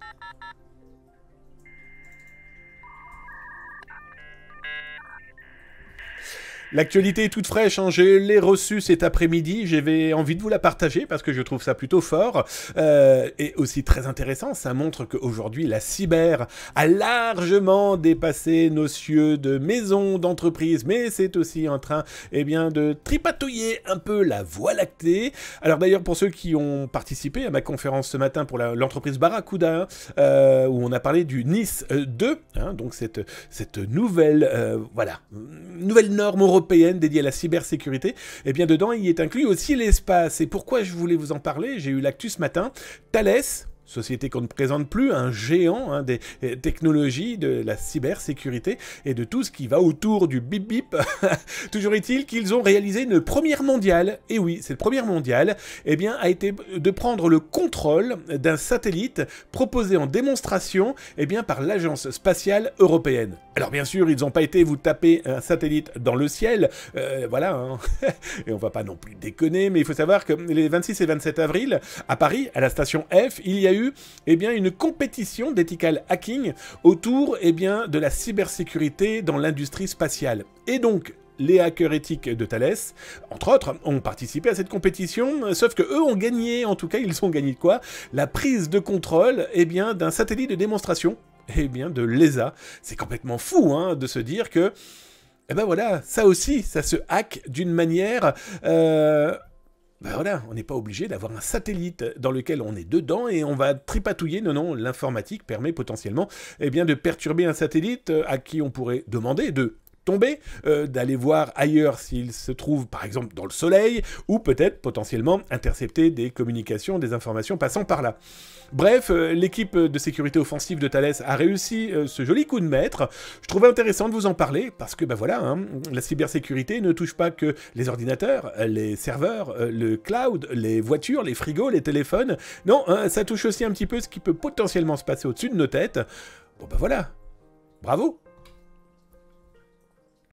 Thank you. L'actualité est toute fraîche, hein. je l'ai reçue cet après-midi, j'avais envie de vous la partager parce que je trouve ça plutôt fort euh, et aussi très intéressant. Ça montre qu'aujourd'hui, la cyber a largement dépassé nos cieux de maison, d'entreprise, mais c'est aussi en train eh bien, de tripatouiller un peu la voie lactée. Alors d'ailleurs, pour ceux qui ont participé à ma conférence ce matin pour l'entreprise Barracuda, euh, où on a parlé du Nice 2, hein, donc cette, cette nouvelle, euh, voilà, nouvelle norme européenne européenne dédiée à la cybersécurité, et eh bien dedans, il y est inclus aussi l'espace. Et pourquoi je voulais vous en parler J'ai eu l'actu ce matin. Thales, société qu'on ne présente plus, un géant hein, des technologies, de la cybersécurité et de tout ce qui va autour du bip bip. Toujours est-il qu'ils ont réalisé une première mondiale, et oui, cette première mondiale, eh bien, a été de prendre le contrôle d'un satellite proposé en démonstration, eh bien, par l'Agence spatiale européenne. Alors bien sûr, ils n'ont pas été vous taper un satellite dans le ciel, euh, voilà, hein. et on va pas non plus déconner, mais il faut savoir que les 26 et 27 avril, à Paris, à la station F, il y a eu eh bien, une compétition d'ethical hacking autour et eh bien, de la cybersécurité dans l'industrie spatiale. Et donc, les hackers éthiques de Thales, entre autres, ont participé à cette compétition, sauf que eux ont gagné, en tout cas ils ont gagné de quoi La prise de contrôle eh bien, d'un satellite de démonstration, eh bien, de l'ESA. C'est complètement fou hein, de se dire que, eh ben voilà, ça aussi, ça se hack d'une manière... Euh, ben voilà, on n'est pas obligé d'avoir un satellite dans lequel on est dedans et on va tripatouiller. Non, non, l'informatique permet potentiellement eh bien, de perturber un satellite à qui on pourrait demander de euh, d'aller voir ailleurs s'il se trouve par exemple dans le soleil, ou peut-être potentiellement intercepter des communications, des informations passant par là. Bref, euh, l'équipe de sécurité offensive de Thales a réussi euh, ce joli coup de maître. Je trouvais intéressant de vous en parler parce que, ben voilà, hein, la cybersécurité ne touche pas que les ordinateurs, les serveurs, le cloud, les voitures, les frigos, les téléphones. Non, hein, ça touche aussi un petit peu ce qui peut potentiellement se passer au-dessus de nos têtes. Bon, bah voilà. Bravo!